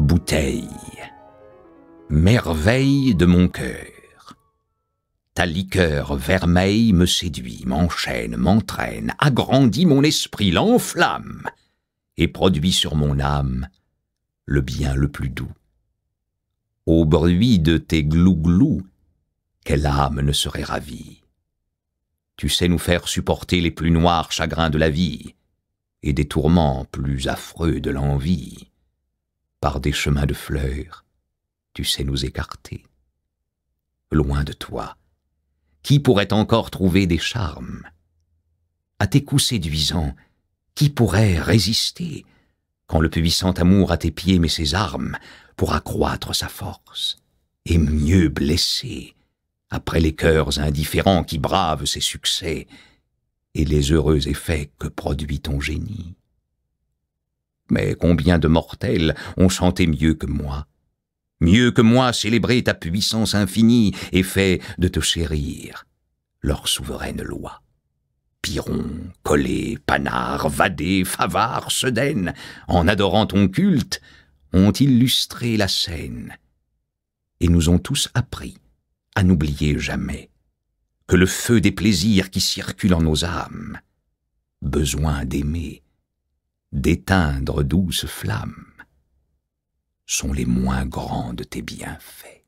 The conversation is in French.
bouteille. Merveille de mon cœur. Ta liqueur vermeille me séduit, m'enchaîne, m'entraîne, agrandit mon esprit, l'enflamme, et produit sur mon âme le bien le plus doux. Au bruit de tes glouglous, quelle âme ne serait ravie Tu sais nous faire supporter les plus noirs chagrins de la vie, et des tourments plus affreux de l'envie par des chemins de fleurs, tu sais nous écarter. Loin de toi, qui pourrait encore trouver des charmes À tes coups séduisants, qui pourrait résister quand le puissant amour à tes pieds met ses armes pour accroître sa force et mieux blesser après les cœurs indifférents qui bravent ses succès et les heureux effets que produit ton génie mais combien de mortels ont chanté mieux que moi Mieux que moi célébrer ta puissance infinie et fait de te chérir leur souveraine loi. Piron, collé, Panard, Vadé, Favard, Sedaine, en adorant ton culte, ont illustré la scène et nous ont tous appris à n'oublier jamais que le feu des plaisirs qui circulent en nos âmes, besoin d'aimer, d'éteindre douce flammes sont les moins grands de tes bienfaits.